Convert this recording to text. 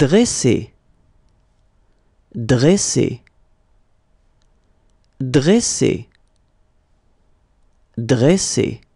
dresser, dresser, dresser, dresser.